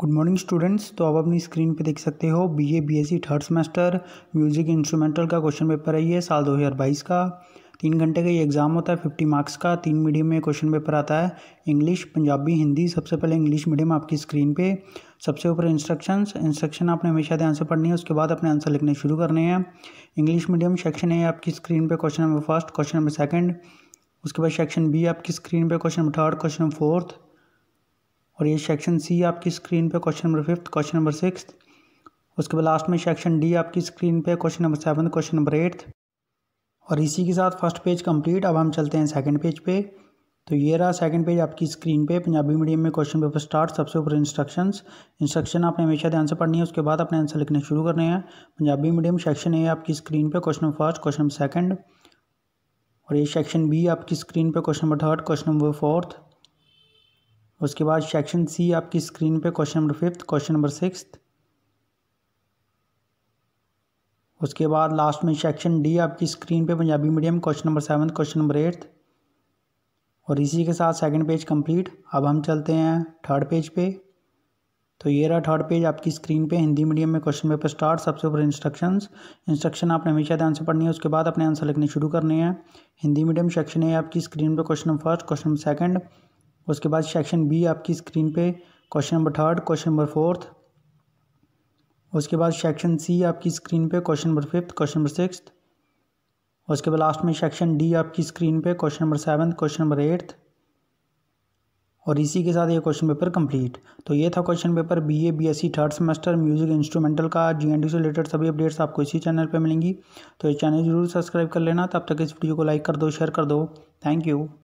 good morning students तो आप अपनी स्क्रीन पे देख सकते हो B A B S C third semester music instrumental का क्वेश्चन पेपर है ये साल 2022 का तीन घंटे का ये एग्ज़ाम होता है फिफ्टी मार्क्स का तीन मीडियम में क्वेश्चन पेपर आता है इंग्लिश पंजाबी हिंदी सबसे पहले इंग्लिश मीडियम आपकी स्क्रीन पे सबसे ऊपर इंस्ट्रक्शंस इंस्ट्रक्शन आपने हमेशा ध्यान से पढ़नी है उसके बाद अपने आंसर लिखने शुरू करने हैं इंग्लिश मीडियम सेक्शन है आपकी स्क्रीन पर question number first question number second उसके बाद सेक्शन बी आपकी स्क्रीन पर question number third question fourth और ये सेक्शन सी आपकी स्क्रीन पे question number fifth question number six उसके बाद लास्ट में सेक्शन डी आपकी स्क्रीन पे question number seven question number eighth और इसी के साथ फर्स्ट पेज कंप्लीट अब हम चलते हैं सेकंड पेज पे तो ये रहा सेकंड पेज आपकी स्क्रीन पे पंजाबी मीडियम में क्वेश्चन पेपर स्टार्ट सबसे ऊपर इंस्ट्रक्शन इंस्ट्रक्शन आपने हमेशा ध्यान से पढ़नी है उसके बाद अपने आंसर लिखने शुरू करने हैं पंजाबी मीडियम सेक्शन ए आपकी स्क्रीन पर question number first question second second और ये सेक्शन बी आपकी स्क्रीन पे question number third question number fourth उसके बाद सेक्शन सी आपकी स्क्रीन पे question number fifth question number six उसके बाद लास्ट में सेक्शन डी आपकी स्क्रीन पे Punjabi medium question number seven question number eighth और इसी के साथ सेकंड पेज कंप्लीट अब हम चलते हैं थर्ड पेज पे तो ये रहा थर्ड पेज आपकी स्क्रीन पे हिंदी मीडियम में क्वेश्चन पेपर स्टार्ट सबसे ऊपर इंस्ट्रक्शंस इंस्ट्रक्शन आपने हमेशा ध्यान से पढ़नी है उसके बाद अपने आंसर लिखने शुरू करने हैं हिंदी मीडियम सेक्शन है आपकी स्क्रीन पे क्वेश्चन फर्स्ट क्वेश्चन सेकंड उसके बाद सेक्शन बी आपकी स्क्रीन पे question number third question number fourth उसके बाद सेक्शन सी आपकी स्क्रीन पे question number fifth question number six उसके बाद लास्ट में सेक्शन डी आपकी स्क्रीन पे question number seven question number eighth और इसी के साथ ये क्वेश्चन पेपर कंप्लीट तो ये था question paper B A B S C third semester music instrumental का जी एन डी से रिलेटेड सभी अपडेट्स आपको इसी चैनल पर मिलेंगी तो ये चैनल जरूर सब्सक्राइब कर लेना तब तक इस वीडियो को लाइक कर दो शेयर कर दो थैंक यू